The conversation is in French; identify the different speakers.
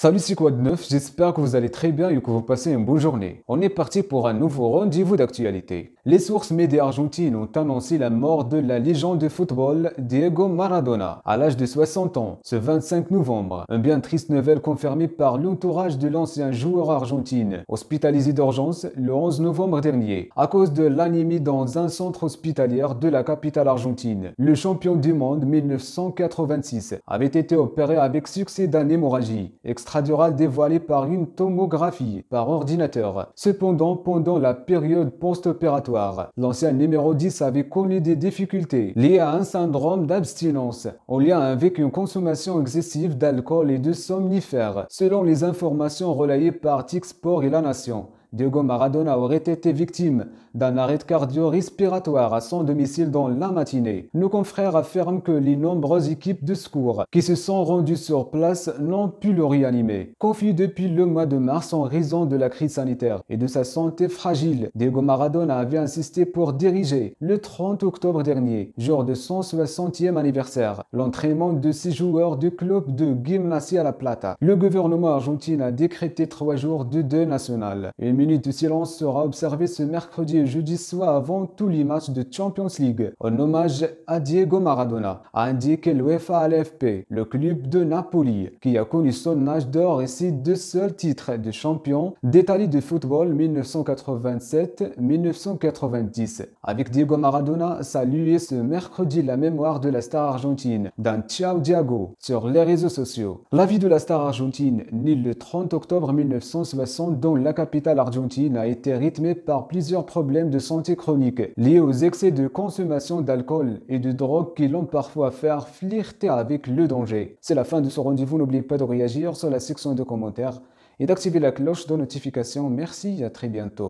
Speaker 1: Salut, c'est quoi de J'espère que vous allez très bien et que vous passez une bonne journée. On est parti pour un nouveau rendez-vous d'actualité. Les sources médias argentines ont annoncé la mort de la légende de football Diego Maradona à l'âge de 60 ans, ce 25 novembre. Un bien triste nouvelle confirmée par l'entourage de l'ancien joueur argentine, hospitalisé d'urgence le 11 novembre dernier, à cause de l'anémie dans un centre hospitalier de la capitale argentine. Le champion du monde 1986 avait été opéré avec succès d'un hémorragie extradurale dévoilé par une tomographie par ordinateur. Cependant, pendant la période post-opératoire, l'ancien numéro 10 avait connu des difficultés liées à un syndrome d'abstinence en lien avec une consommation excessive d'alcool et de somnifères, selon les informations relayées par Tixport et La Nation. Diego Maradona aurait été victime d'un arrêt cardio-respiratoire à son domicile dans la matinée. Nos confrères affirment que les nombreuses équipes de secours qui se sont rendues sur place n'ont pu le réanimer. Confus depuis le mois de mars en raison de la crise sanitaire et de sa santé fragile, Diego Maradona avait insisté pour diriger le 30 octobre dernier, jour de son 60e anniversaire, l'entraînement de six joueurs du club de Gimnasia La Plata. Le gouvernement argentin a décrété trois jours de deux national minute de silence sera observée ce mercredi et jeudi soir avant tous les matchs de Champions League, en hommage à Diego Maradona, a indiqué l'UEFA à l'FP, le club de Napoli, qui a connu son âge d'or et ses deux seuls titres de champion d'Italie de football 1987-1990. Avec Diego Maradona, saluez ce mercredi la mémoire de la star argentine dans Ciao Diego sur les réseaux sociaux. La vie de la star argentine, née le 30 octobre 1960 dans la capitale argentine, Argentine a été rythmée par plusieurs problèmes de santé chronique liés aux excès de consommation d'alcool et de drogue qui l'ont parfois fait flirter avec le danger. C'est la fin de ce rendez-vous. N'oubliez pas de réagir sur la section de commentaires et d'activer la cloche de notification. Merci, et à très bientôt.